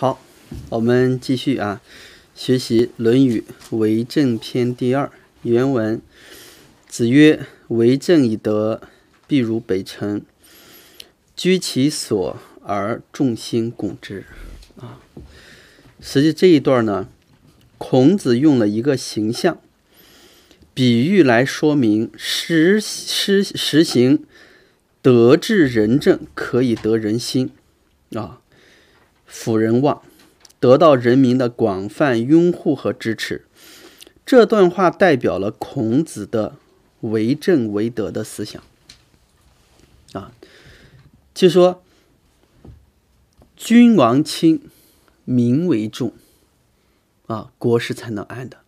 好，我们继续啊，学习《论语·为政篇》第二原文。子曰：“为政以德，必如北辰，居其所而众星拱之。”啊，实际这一段呢，孔子用了一个形象比喻来说明实施实行德治仁政可以得人心啊。辅仁望，得到人民的广泛拥护和支持。这段话代表了孔子的为政为德的思想。啊，就说君王亲民为重，啊，国事才能安的。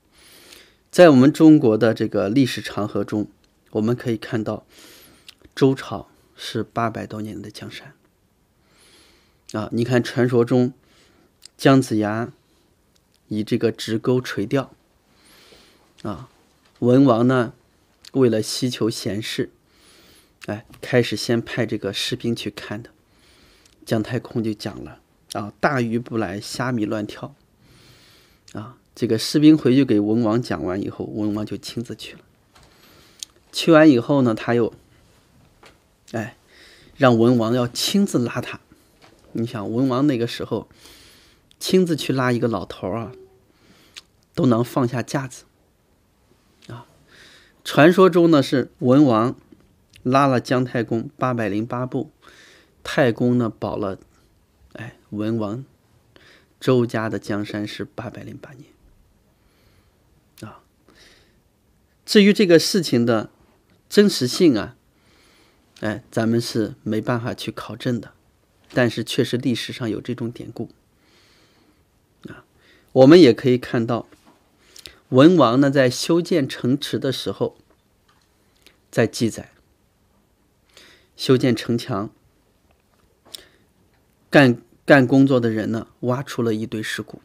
在我们中国的这个历史长河中，我们可以看到周朝是八百多年的江山。啊，你看传说中姜子牙以这个直钩垂钓啊，文王呢为了希求贤士，哎，开始先派这个士兵去看的。姜太公就讲了啊，大鱼不来，虾米乱跳啊。这个士兵回去给文王讲完以后，文王就亲自去了。去完以后呢，他又哎让文王要亲自拉他。你想文王那个时候，亲自去拉一个老头啊，都能放下架子啊。传说中呢是文王拉了姜太公八百零八步，太公呢保了，哎文王周家的江山是八百零八年啊。至于这个事情的真实性啊，哎咱们是没办法去考证的。但是确实，历史上有这种典故啊。我们也可以看到，文王呢在修建城池的时候，在记载修建城墙干干工作的人呢，挖出了一堆尸骨。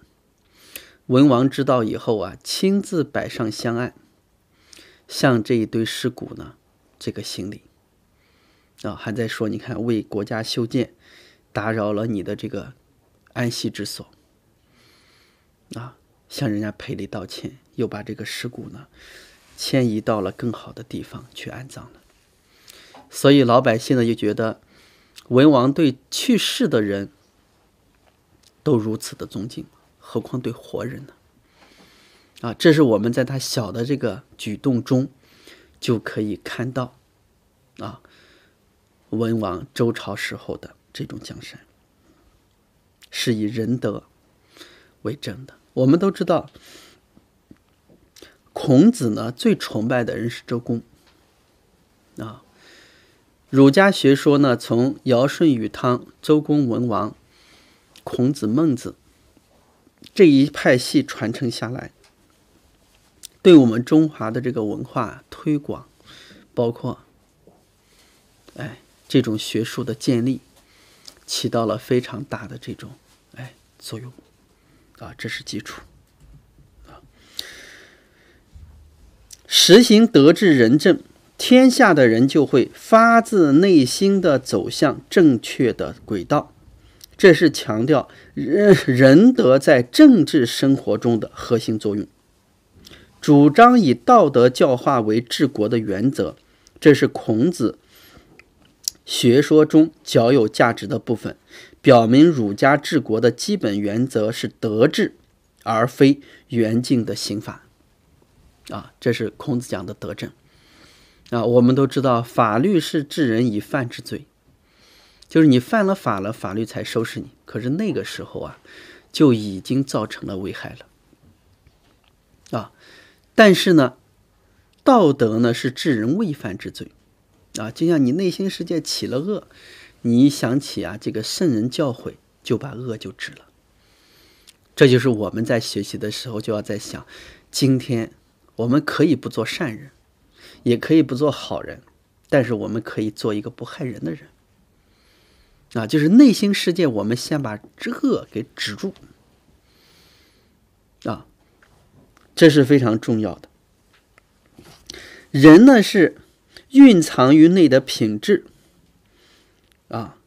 文王知道以后啊，亲自摆上香案，向这一堆尸骨呢这个行礼啊，还在说：你看，为国家修建。打扰了你的这个安息之所，啊，向人家赔礼道歉，又把这个尸骨呢迁移到了更好的地方去安葬了。所以老百姓呢就觉得，文王对去世的人都如此的尊敬，何况对活人呢？啊，这是我们在他小的这个举动中，就可以看到，啊，文王周朝时候的。这种江山是以仁德为正的。我们都知道，孔子呢最崇拜的人是周公啊。儒家学说呢从尧舜禹汤、周公文王、孔子孟子这一派系传承下来，对我们中华的这个文化推广，包括哎这种学术的建立。起到了非常大的这种哎作用啊，这是基础啊。实行德治仁政，天下的人就会发自内心的走向正确的轨道。这是强调仁仁德在政治生活中的核心作用，主张以道德教化为治国的原则。这是孔子。学说中较有价值的部分，表明儒家治国的基本原则是德治，而非元敬的刑法。啊，这是孔子讲的德政。啊，我们都知道，法律是治人以犯之罪，就是你犯了法了，法律才收拾你。可是那个时候啊，就已经造成了危害了。啊，但是呢，道德呢是治人未犯之罪。啊，就像你内心世界起了恶，你一想起啊，这个圣人教诲就把恶就止了。这就是我们在学习的时候就要在想，今天我们可以不做善人，也可以不做好人，但是我们可以做一个不害人的人。啊，就是内心世界，我们先把这给止住。啊，这是非常重要的。人呢是。蕴藏于内的品质，啊，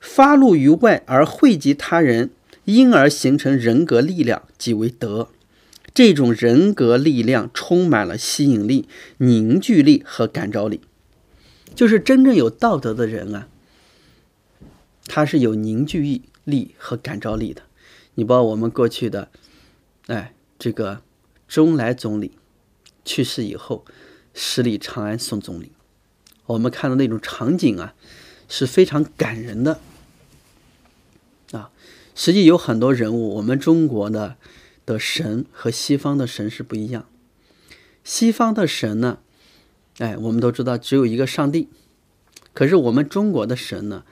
发露于外而惠及他人，因而形成人格力量，即为德。这种人格力量充满了吸引力、凝聚力和感召力。就是真正有道德的人啊，他是有凝聚力力和感召力的。你包括我们过去的，哎，这个周恩来总理去世以后，十里长安送总理。我们看到那种场景啊，是非常感人的啊。实际有很多人物，我们中国的的神和西方的神是不一样。西方的神呢，哎，我们都知道只有一个上帝。可是我们中国的神呢，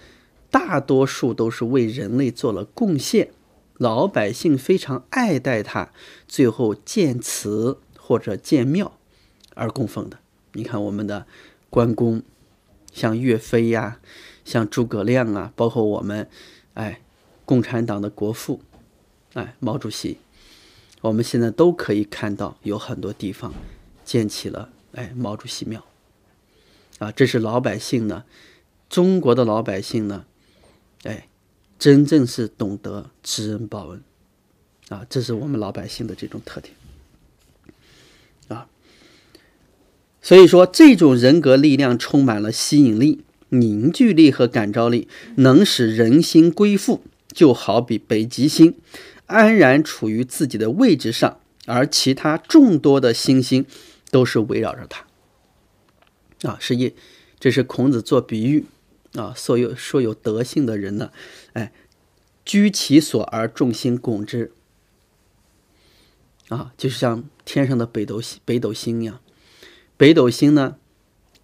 大多数都是为人类做了贡献，老百姓非常爱戴他，最后建祠或者建庙而供奉的。你看我们的。关公，像岳飞呀，像诸葛亮啊，包括我们，哎，共产党的国父，哎，毛主席，我们现在都可以看到，有很多地方建起了哎毛主席庙，啊，这是老百姓呢，中国的老百姓呢，哎，真正是懂得知恩报恩，啊，这是我们老百姓的这种特点。所以说，这种人格力量充满了吸引力、凝聚力和感召力，能使人心归附。就好比北极星，安然处于自己的位置上，而其他众多的星星都是围绕着它。啊，实际这是孔子做比喻。啊，所有说有德性的人呢，哎，居其所而众星拱之。啊，就是像天上的北斗星、北斗星一样。北斗星呢，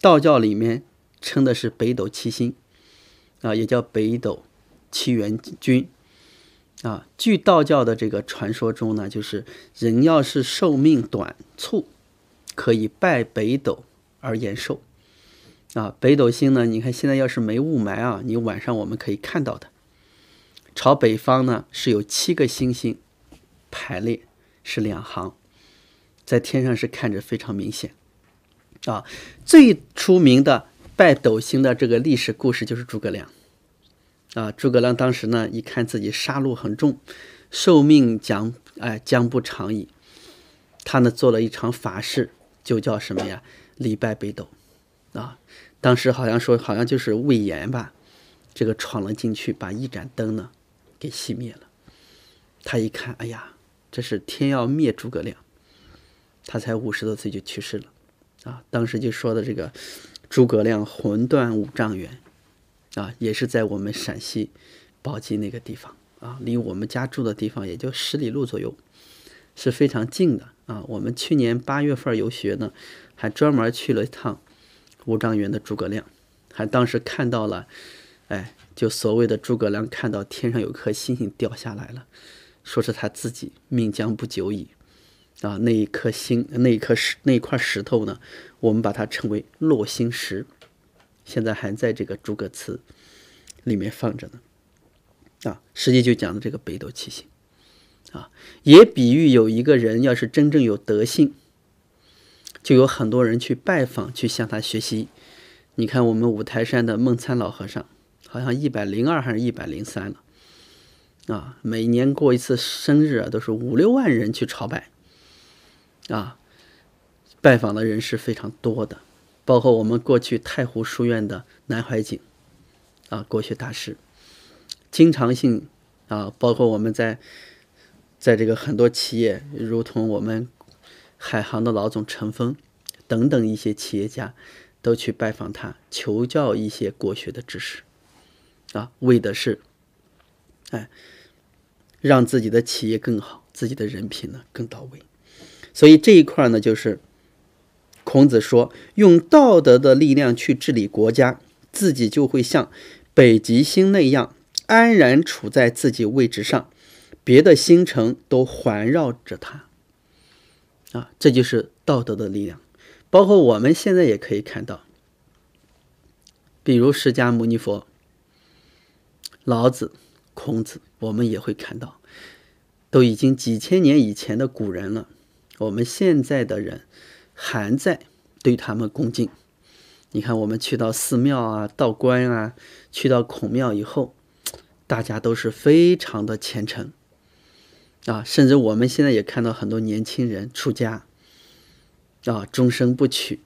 道教里面称的是北斗七星，啊，也叫北斗七元君，啊，据道教的这个传说中呢，就是人要是寿命短促，可以拜北斗而延寿，啊，北斗星呢，你看现在要是没雾霾啊，你晚上我们可以看到的，朝北方呢是有七个星星排列，是两行，在天上是看着非常明显。啊，最出名的拜斗星的这个历史故事就是诸葛亮。啊，诸葛亮当时呢，一看自己杀戮很重，寿命将哎将不长矣。他呢做了一场法事，就叫什么呀？礼拜北斗。啊，当时好像说好像就是魏延吧，这个闯了进去，把一盏灯呢给熄灭了。他一看，哎呀，这是天要灭诸葛亮。他才五十多岁就去世了。啊，当时就说的这个诸葛亮魂断五丈原，啊，也是在我们陕西宝鸡那个地方啊，离我们家住的地方也就十里路左右，是非常近的啊。我们去年八月份游学呢，还专门去了一趟五丈原的诸葛亮，还当时看到了，哎，就所谓的诸葛亮看到天上有颗星星掉下来了，说是他自己命将不久矣。啊，那一颗星，那一颗石，那一块石头呢？我们把它称为落星石，现在还在这个诸葛祠里面放着呢。啊，实际就讲的这个北斗七星，啊，也比喻有一个人要是真正有德性，就有很多人去拜访去向他学习。你看我们五台山的孟参老和尚，好像一百零二还是一百零三了，啊，每年过一次生日啊，都是五六万人去朝拜。啊，拜访的人是非常多的，包括我们过去太湖书院的南怀瑾，啊，国学大师，经常性啊，包括我们在，在这个很多企业，如同我们海航的老总陈峰等等一些企业家，都去拜访他，求教一些国学的知识，啊，为的是，哎，让自己的企业更好，自己的人品呢更到位。所以这一块呢，就是孔子说，用道德的力量去治理国家，自己就会像北极星那样安然处在自己位置上，别的星辰都环绕着它。啊，这就是道德的力量。包括我们现在也可以看到，比如释迦牟尼佛、老子、孔子，我们也会看到，都已经几千年以前的古人了。我们现在的人还在对他们恭敬。你看，我们去到寺庙啊、道观啊，去到孔庙以后，大家都是非常的虔诚啊。甚至我们现在也看到很多年轻人出家啊，终生不娶，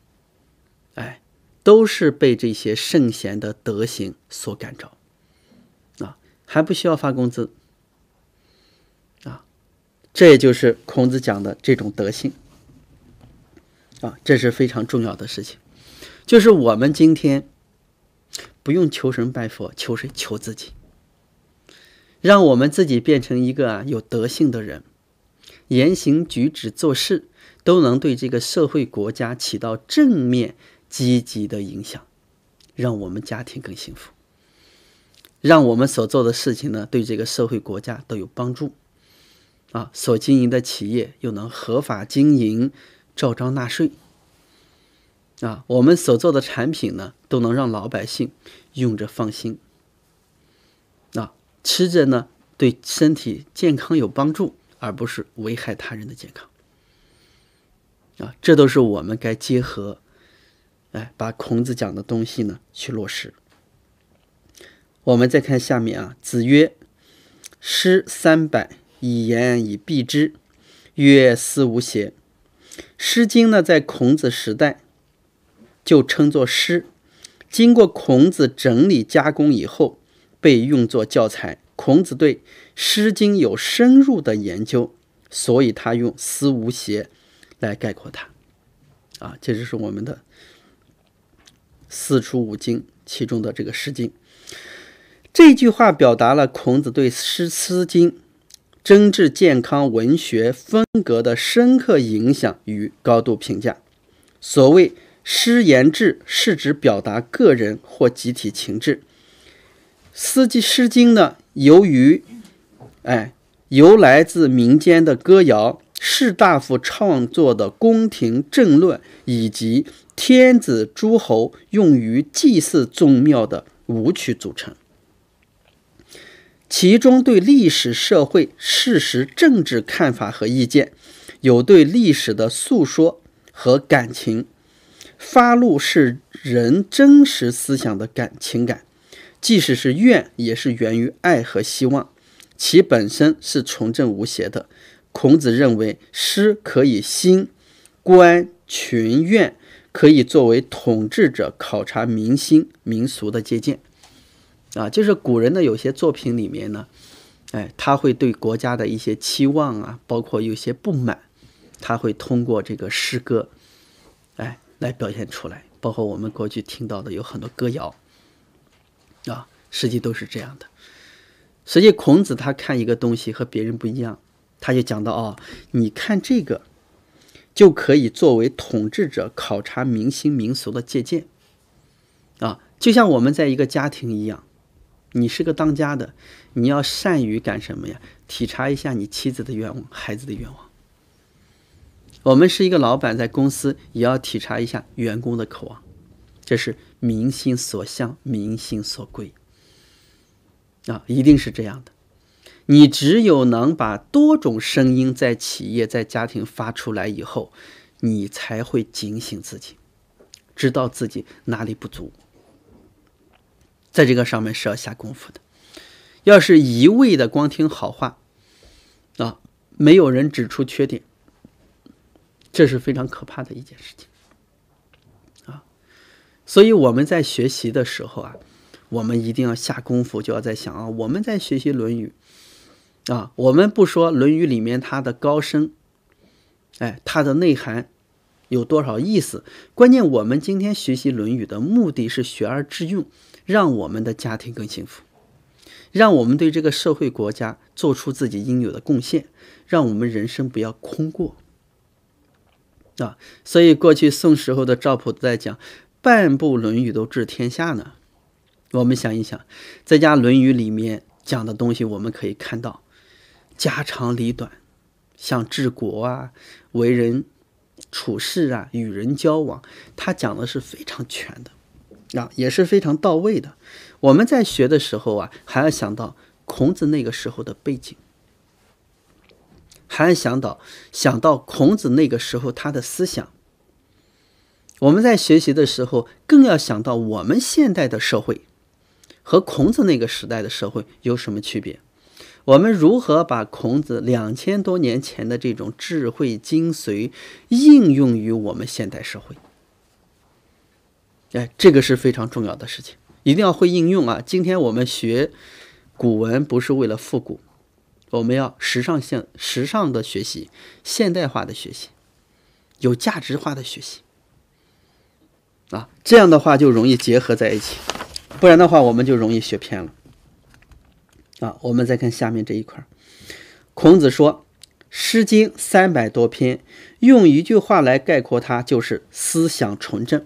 哎，都是被这些圣贤的德行所感召啊，还不需要发工资。这也就是孔子讲的这种德性啊，这是非常重要的事情。就是我们今天不用求神拜佛，求谁？求自己。让我们自己变成一个有德性的人，言行举止、做事都能对这个社会、国家起到正面、积极的影响，让我们家庭更幸福，让我们所做的事情呢，对这个社会、国家都有帮助。啊，所经营的企业又能合法经营，照章纳税。啊，我们所做的产品呢，都能让老百姓用着放心。啊，吃着呢，对身体健康有帮助，而不是危害他人的健康。啊，这都是我们该结合，哎，把孔子讲的东西呢去落实。我们再看下面啊，子曰：“诗三百。”以言以蔽之，曰思无邪。《诗经》呢，在孔子时代就称作诗，经过孔子整理加工以后，被用作教材。孔子对《诗经》有深入的研究，所以他用“思无邪”来概括它。啊，这就是我们的四书五经其中的这个《诗经》。这句话表达了孔子对《诗》《诗经》。真挚健康文学风格的深刻影响与高度评价。所谓“诗言志”，是指表达个人或集体情志。《诗经》《诗经》呢，由于，哎，由来自民间的歌谣、士大夫创作的宫廷政论，以及天子诸侯用于祭祀宗庙的舞曲组成。其中对历史、社会、事实、政治看法和意见，有对历史的诉说和感情。发怒是人真实思想的感情感，即使是怨，也是源于爱和希望，其本身是纯正无邪的。孔子认为诗可以兴、观、群怨，可以作为统治者考察民心、民俗的借鉴。啊，就是古人的有些作品里面呢，哎，他会对国家的一些期望啊，包括有些不满，他会通过这个诗歌，哎，来表现出来。包括我们过去听到的有很多歌谣，啊，实际都是这样的。实际孔子他看一个东西和别人不一样，他就讲到哦，你看这个就可以作为统治者考察民心民俗的借鉴，啊，就像我们在一个家庭一样。你是个当家的，你要善于干什么呀？体察一下你妻子的愿望、孩子的愿望。我们是一个老板，在公司也要体察一下员工的渴望，这是民心所向、民心所归啊！一定是这样的。你只有能把多种声音在企业、在家庭发出来以后，你才会警醒自己，知道自己哪里不足。在这个上面是要下功夫的，要是一味的光听好话，啊，没有人指出缺点，这是非常可怕的一件事情，啊，所以我们在学习的时候啊，我们一定要下功夫，就要在想啊，我们在学习《论语》，啊，我们不说《论语》里面它的高深，哎，它的内涵有多少意思？关键我们今天学习《论语》的目的是学而致用。让我们的家庭更幸福，让我们对这个社会、国家做出自己应有的贡献，让我们人生不要空过啊！所以，过去宋时候的赵普在讲“半部论语都治天下”呢。我们想一想，在家《论语》里面讲的东西，我们可以看到家长里短，像治国啊、为人处事啊、与人交往，他讲的是非常全的。也是非常到位的。我们在学的时候啊，还要想到孔子那个时候的背景，还要想到想到孔子那个时候他的思想。我们在学习的时候，更要想到我们现代的社会和孔子那个时代的社会有什么区别？我们如何把孔子两千多年前的这种智慧精髓应用于我们现代社会？哎，这个是非常重要的事情，一定要会应用啊！今天我们学古文不是为了复古，我们要时尚性、时尚的学习，现代化的学习，有价值化的学习啊！这样的话就容易结合在一起，不然的话我们就容易学偏了啊！我们再看下面这一块，孔子说《诗经》三百多篇，用一句话来概括它，就是思想纯正。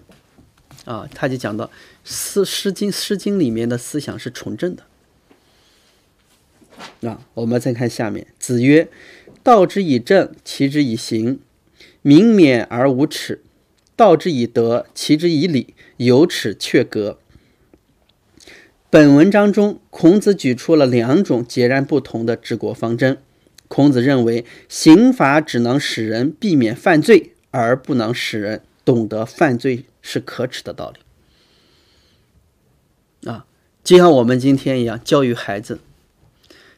啊，他就讲到《诗》《诗经》《诗经》里面的思想是纯正的。那我们再看下面，子曰：“道之以政，齐之以刑，民免而无耻；道之以德，齐之以礼，有耻却格。”本文章中，孔子举出了两种截然不同的治国方针。孔子认为，刑法只能使人避免犯罪，而不能使人。懂得犯罪是可耻的道理啊，就像我们今天一样教育孩子，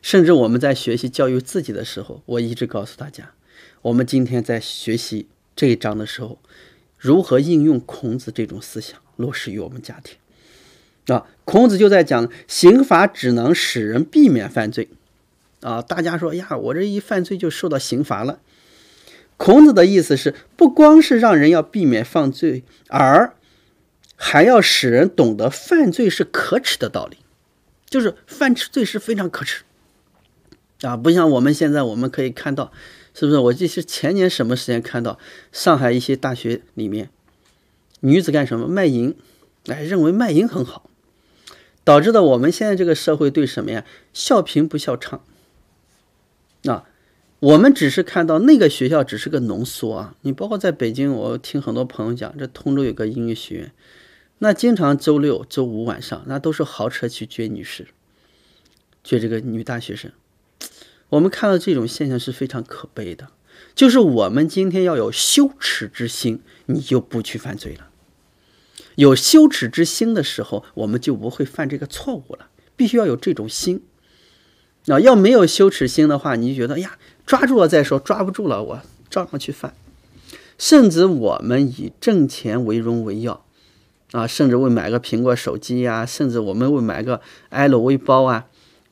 甚至我们在学习教育自己的时候，我一直告诉大家，我们今天在学习这一章的时候，如何应用孔子这种思想落实于我们家庭啊。孔子就在讲，刑罚只能使人避免犯罪啊。大家说呀，我这一犯罪就受到刑罚了。孔子的意思是，不光是让人要避免犯罪，而还要使人懂得犯罪是可耻的道理，就是犯吃罪是非常可耻啊，不像我们现在，我们可以看到，是不是？我记是前年什么时间看到上海一些大学里面女子干什么卖淫，哎，认为卖淫很好，导致的我们现在这个社会对什么呀笑贫不笑娼啊。我们只是看到那个学校只是个浓缩啊！你包括在北京，我听很多朋友讲，这通州有个音乐学院，那经常周六、周五晚上，那都是豪车去接女士，接这个女大学生。我们看到这种现象是非常可悲的。就是我们今天要有羞耻之心，你就不去犯罪了。有羞耻之心的时候，我们就不会犯这个错误了。必须要有这种心。那要没有羞耻心的话，你就觉得呀。抓住了再说，抓不住了我照样去犯，甚至我们以挣钱为荣为要，啊，甚至为买个苹果手机呀，甚至我们为买个 LV 包啊，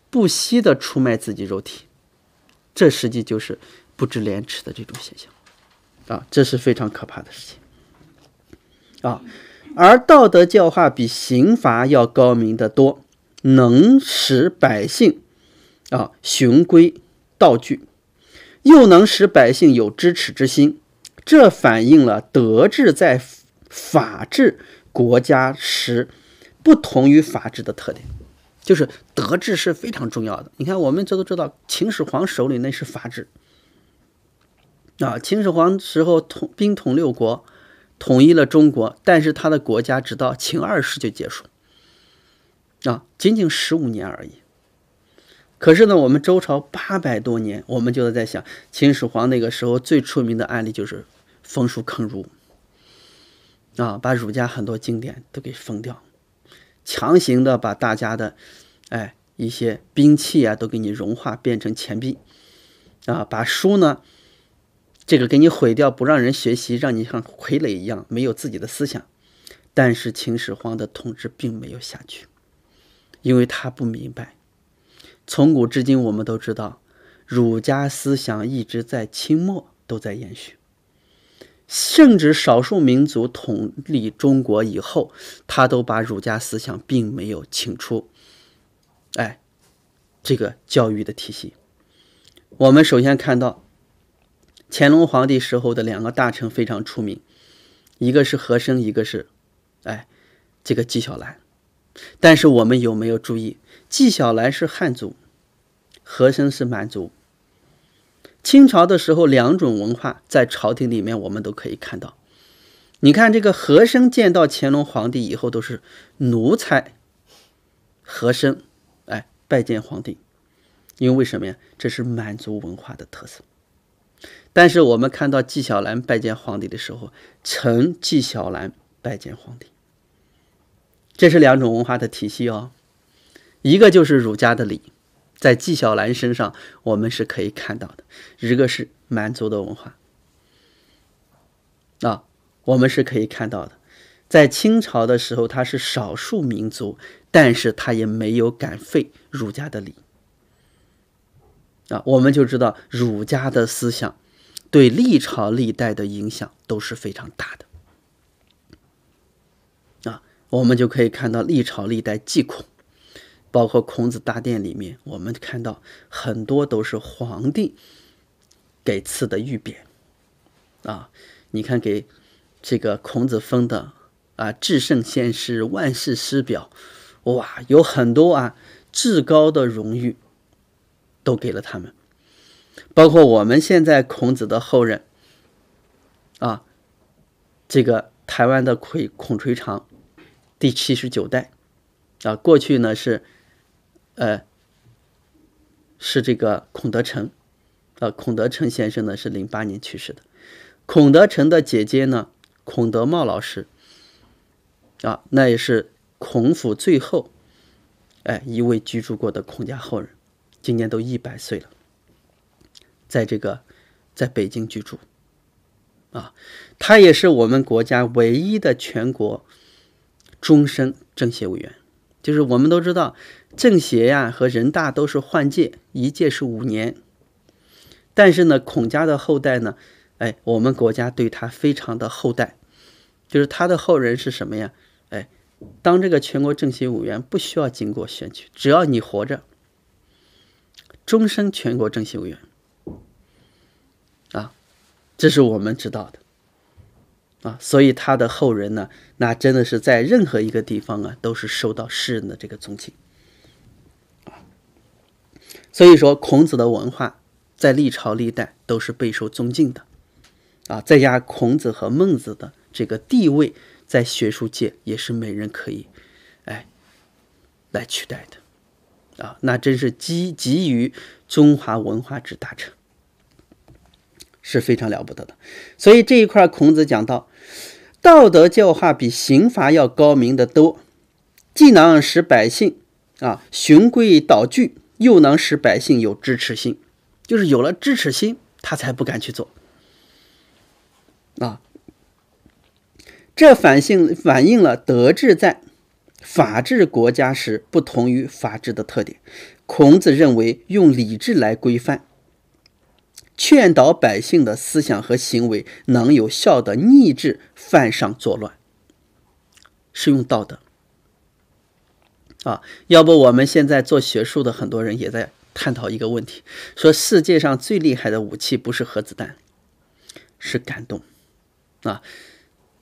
不惜的出卖自己肉体，这实际就是不知廉耻的这种现象，啊，这是非常可怕的事情，啊，而道德教化比刑罚要高明的多，能使百姓啊循规蹈矩。又能使百姓有知耻之心，这反映了德治在法治国家时不同于法治的特点，就是德治是非常重要的。你看，我们这都知道，秦始皇手里那是法治啊。秦始皇时候统兵统六国，统一了中国，但是他的国家直到秦二世就结束啊，仅仅十五年而已。可是呢，我们周朝八百多年，我们就是在想，秦始皇那个时候最出名的案例就是焚书坑儒啊，把儒家很多经典都给封掉，强行的把大家的，哎，一些兵器啊都给你融化变成钱币，啊，把书呢，这个给你毁掉，不让人学习，让你像傀儡一样没有自己的思想。但是秦始皇的统治并没有下去，因为他不明白。从古至今，我们都知道，儒家思想一直在清末都在延续，甚至少数民族统立中国以后，他都把儒家思想并没有请出，哎，这个教育的体系。我们首先看到，乾隆皇帝时候的两个大臣非常出名，一个是和珅，一个是，哎，这个纪晓岚。但是我们有没有注意，纪晓岚是汉族？和珅是满族，清朝的时候，两种文化在朝廷里面我们都可以看到。你看，这个和珅见到乾隆皇帝以后都是奴才，和珅，哎，拜见皇帝，因为为什么呀？这是满族文化的特色。但是我们看到纪晓岚拜见皇帝的时候，臣纪晓岚拜见皇帝，这是两种文化的体系哦，一个就是儒家的礼。在纪晓岚身上，我们是可以看到的，一个是满族的文化，啊，我们是可以看到的。在清朝的时候，他是少数民族，但是他也没有敢废儒家的礼，啊，我们就知道儒家的思想对历朝历代的影响都是非常大的，啊，我们就可以看到历朝历代祭孔。包括孔子大殿里面，我们看到很多都是皇帝给赐的御匾啊！你看给这个孔子封的啊“至圣先师”“万世师表”，哇，有很多啊至高的荣誉都给了他们。包括我们现在孔子的后人啊，这个台湾的孔孔垂长第七十九代啊，过去呢是。呃，是这个孔德成，呃，孔德成先生呢是零八年去世的。孔德成的姐姐呢，孔德茂老师，啊，那也是孔府最后，哎，一位居住过的孔家后人，今年都一百岁了，在这个在北京居住，啊，他也是我们国家唯一的全国终身政协委员，就是我们都知道。政协呀和人大都是换届，一届是五年。但是呢，孔家的后代呢，哎，我们国家对他非常的厚待，就是他的后人是什么呀？哎，当这个全国政协委员不需要经过选举，只要你活着，终身全国政协委员。啊，这是我们知道的。啊，所以他的后人呢，那真的是在任何一个地方啊，都是受到世人的这个尊敬。所以说，孔子的文化在历朝历代都是备受尊敬的，啊，再加孔子和孟子的这个地位，在学术界也是没人可以，哎，来取代的，啊，那真是积集于中华文化之大成，是非常了不得的。所以这一块，孔子讲到，道德教化比刑罚要高明的多，既能使百姓啊循规蹈矩。又能使百姓有支持心，就是有了支持心，他才不敢去做。啊，这反性反映了德治在法治国家时不同于法治的特点。孔子认为，用礼智来规范劝导百姓的思想和行为，能有效的逆制犯上作乱，是用道德。啊，要不我们现在做学术的很多人也在探讨一个问题，说世界上最厉害的武器不是核子弹，是感动啊！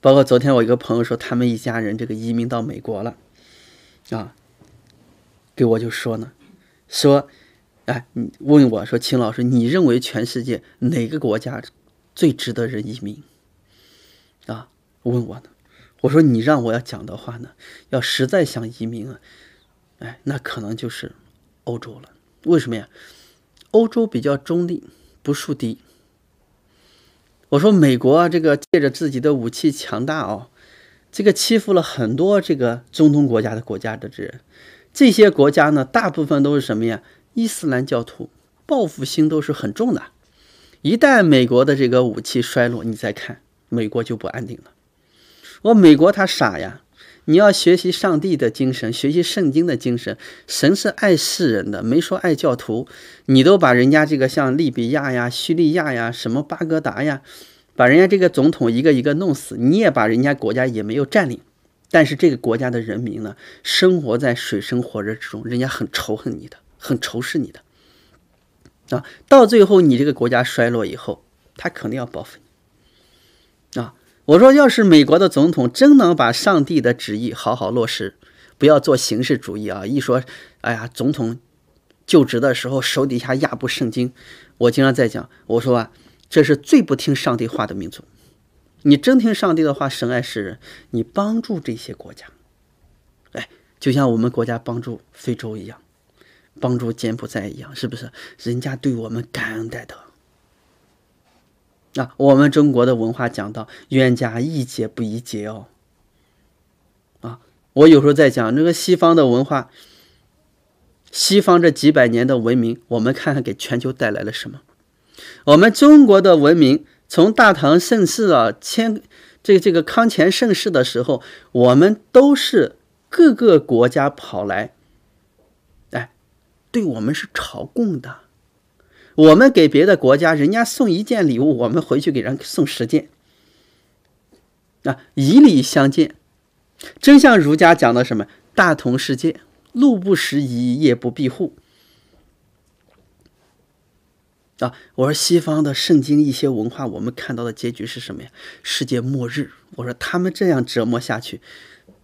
包括昨天我一个朋友说，他们一家人这个移民到美国了啊，给我就说呢，说，哎，你问我说，秦老师，你认为全世界哪个国家最值得人移民？啊？问我呢？我说你让我要讲的话呢，要实在想移民啊。哎，那可能就是欧洲了。为什么呀？欧洲比较中立，不树敌。我说美国这个借着自己的武器强大哦，这个欺负了很多这个中东国家的国家的这，人。这些国家呢，大部分都是什么呀？伊斯兰教徒，报复心都是很重的。一旦美国的这个武器衰落，你再看美国就不安定了。我美国他傻呀。你要学习上帝的精神，学习圣经的精神。神是爱世人的，没说爱教徒。你都把人家这个像利比亚呀、叙利亚呀、什么巴格达呀，把人家这个总统一个一个弄死，你也把人家国家也没有占领。但是这个国家的人民呢，生活在水深火热之中，人家很仇恨你的，很仇视你的。啊，到最后你这个国家衰落以后，他肯定要报复你。我说，要是美国的总统真能把上帝的旨意好好落实，不要做形式主义啊！一说，哎呀，总统就职的时候手底下压不圣经，我经常在讲，我说啊，这是最不听上帝话的民族。你真听上帝的话，神爱世人，你帮助这些国家，哎，就像我们国家帮助非洲一样，帮助柬埔寨一样，是不是？人家对我们感恩戴德。啊，我们中国的文化讲到“冤家宜解不宜结”哦。啊，我有时候在讲这个西方的文化，西方这几百年的文明，我们看看给全球带来了什么。我们中国的文明，从大唐盛世啊，千这这个康乾盛世的时候，我们都是各个国家跑来，哎，对我们是朝贡的。我们给别的国家人家送一件礼物，我们回去给人送十件，啊，以礼相见，真像儒家讲的什么“大同世界，路不拾遗，夜不闭户”。啊，我说西方的圣经一些文化，我们看到的结局是什么呀？世界末日。我说他们这样折磨下去，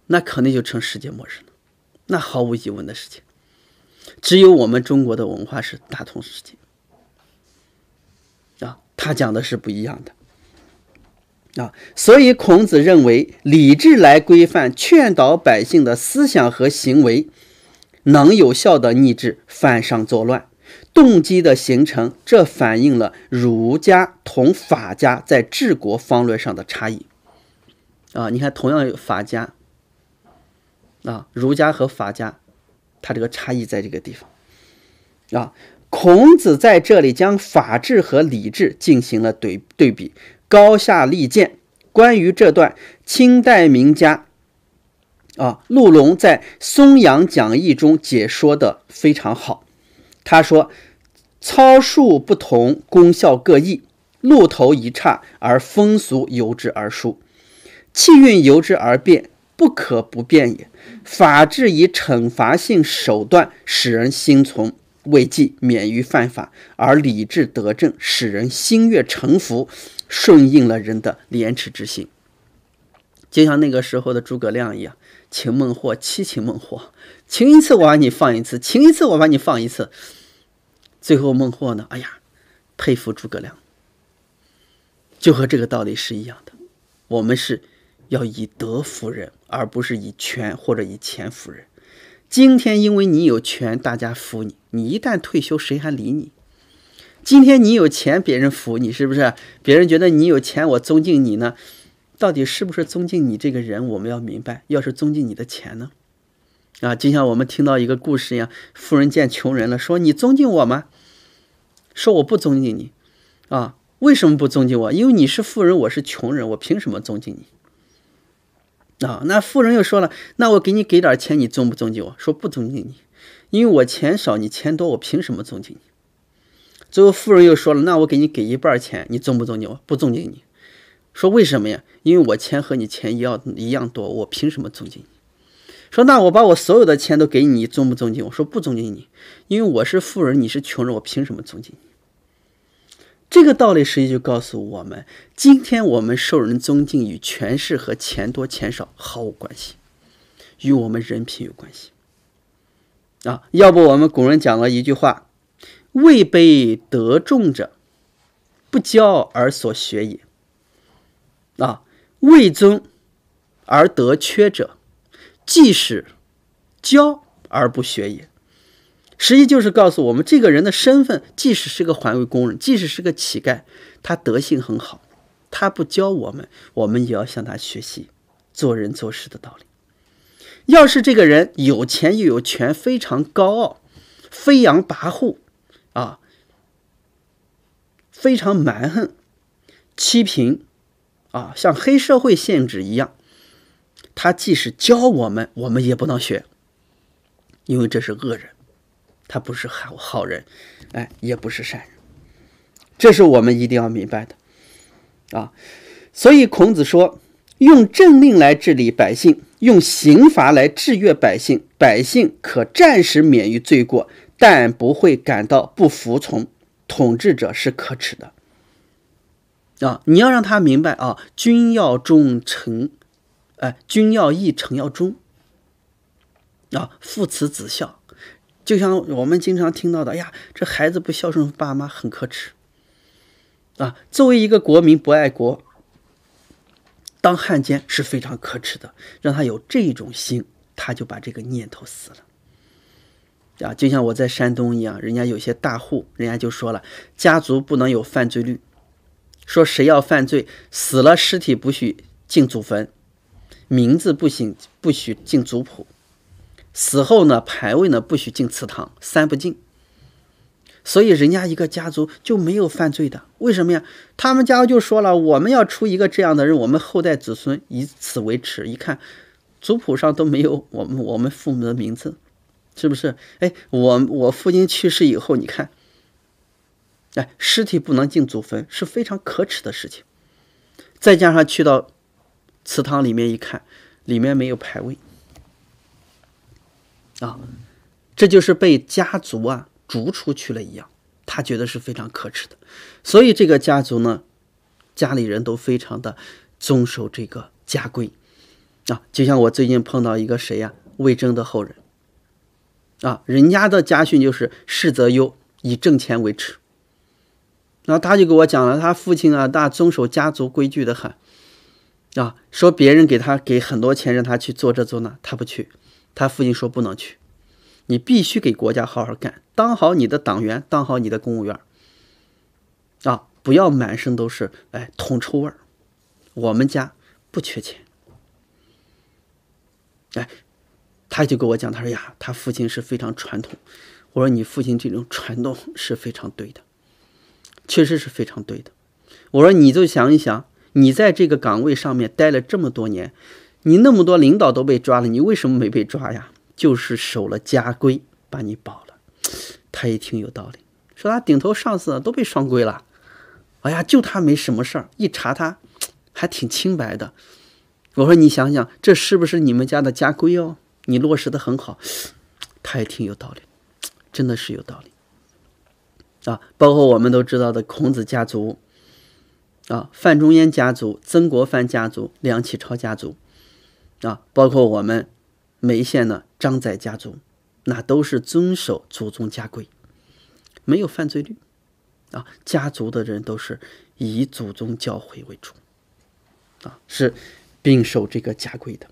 那肯定就成世界末日了，那毫无疑问的事情。只有我们中国的文化是大同世界。他讲的是不一样的，啊，所以孔子认为礼制来规范劝导百姓的思想和行为，能有效的逆制犯上作乱动机的形成，这反映了儒家同法家在治国方略上的差异，啊，你看，同样有法家，啊，儒家和法家，它这个差异在这个地方，啊。孔子在这里将法治和礼治进行了对对比，高下立见。关于这段，清代名家啊陆龙在《松阳讲义》中解说的非常好。他说：“操术不同，功效各异；路头一差，而风俗由之而殊，气运由之而变，不可不变也。法治以惩罚性手段使人心从。”违纪免于犯法，而理智德政使人心悦诚服，顺应了人的廉耻之心。就像那个时候的诸葛亮一样，擒孟获七擒孟获，擒一次我把你放一次，擒一次我把你放一次。最后孟获呢？哎呀，佩服诸葛亮。就和这个道理是一样的。我们是要以德服人，而不是以权或者以钱服人。今天因为你有权，大家服你。你一旦退休，谁还理你？今天你有钱，别人服你，是不是？别人觉得你有钱，我尊敬你呢？到底是不是尊敬你这个人？我们要明白，要是尊敬你的钱呢？啊，就像我们听到一个故事一样，富人见穷人了，说你尊敬我吗？说我不尊敬你，啊，为什么不尊敬我？因为你是富人，我是穷人，我凭什么尊敬你？啊，那富人又说了，那我给你给点钱，你尊不尊敬我？说不尊敬你。因为我钱少，你钱多，我凭什么尊敬你？最后富人又说了：“那我给你给一半钱，你尊不尊敬我？不尊敬你。说为什么呀？因为我钱和你钱一样一样多，我凭什么尊敬你？说那我把我所有的钱都给你，尊不尊敬我？说不尊敬你，因为我是富人，你是穷人，我凭什么尊敬你？这个道理实际就告诉我们：今天我们受人尊敬与权势和钱多钱少毫无关系，与我们人品有关系。”啊，要不我们古人讲了一句话：“位卑德重者，不教而所学也。啊，位尊而德缺者，即使教而不学也。”实际就是告诉我们，这个人的身份，即使是个环卫工人，即使是个乞丐，他德性很好，他不教我们，我们也要向他学习做人做事的道理。要是这个人有钱又有权，非常高傲，飞扬跋扈，啊，非常蛮横，欺贫，啊，像黑社会限制一样，他即使教我们，我们也不能学，因为这是恶人，他不是好好人，哎，也不是善人，这是我们一定要明白的，啊，所以孔子说，用政令来治理百姓。用刑罚来制约百姓，百姓可暂时免于罪过，但不会感到不服从。统治者是可耻的。啊，你要让他明白啊，君要忠臣，哎，君要义，臣要忠。啊，父慈子孝，就像我们经常听到的哎呀，这孩子不孝顺爸妈很可耻。啊，作为一个国民不爱国。当汉奸是非常可耻的，让他有这种心，他就把这个念头死了。啊，就像我在山东一样，人家有些大户，人家就说了，家族不能有犯罪率，说谁要犯罪死了，尸体不许进祖坟，名字不行，不许进族谱，死后呢，牌位呢不许进祠堂，三不进。所以人家一个家族就没有犯罪的，为什么呀？他们家就说了，我们要出一个这样的人，我们后代子孙以此为耻。一看，族谱上都没有我们我们父母的名字，是不是？哎，我我父亲去世以后，你看，哎，尸体不能进祖坟，是非常可耻的事情。再加上去到祠堂里面一看，里面没有牌位，啊，这就是被家族啊。逐出去了一样，他觉得是非常可耻的，所以这个家族呢，家里人都非常的遵守这个家规啊。就像我最近碰到一个谁呀，魏征的后人啊，人家的家训就是“事则忧，以挣钱为耻”。那他就给我讲了，他父亲啊，大遵守家族规矩的很啊，说别人给他给很多钱让他去做这做那，他不去，他父亲说不能去。你必须给国家好好干，当好你的党员，当好你的公务员，啊，不要满身都是哎铜臭味儿。我们家不缺钱。哎，他就跟我讲，他说呀，他父亲是非常传统。我说你父亲这种传统 是非常对的，确实是非常对的。我说你就想一想，你在这个岗位上面待了这么多年，你那么多领导都被抓了，你为什么没被抓呀？就是守了家规，把你保了。他也挺有道理，说他顶头上司都被双规了，哎呀，就他没什么事儿。一查他，还挺清白的。我说你想想，这是不是你们家的家规哦？你落实的很好。他也挺有道理，真的是有道理。啊，包括我们都知道的孔子家族，啊，范仲淹家族，曾国藩家族，梁启超家族，啊，包括我们。眉县呢，张载家族，那都是遵守祖宗家规，没有犯罪率，啊，家族的人都是以祖宗教诲为主，啊，是并守这个家规的。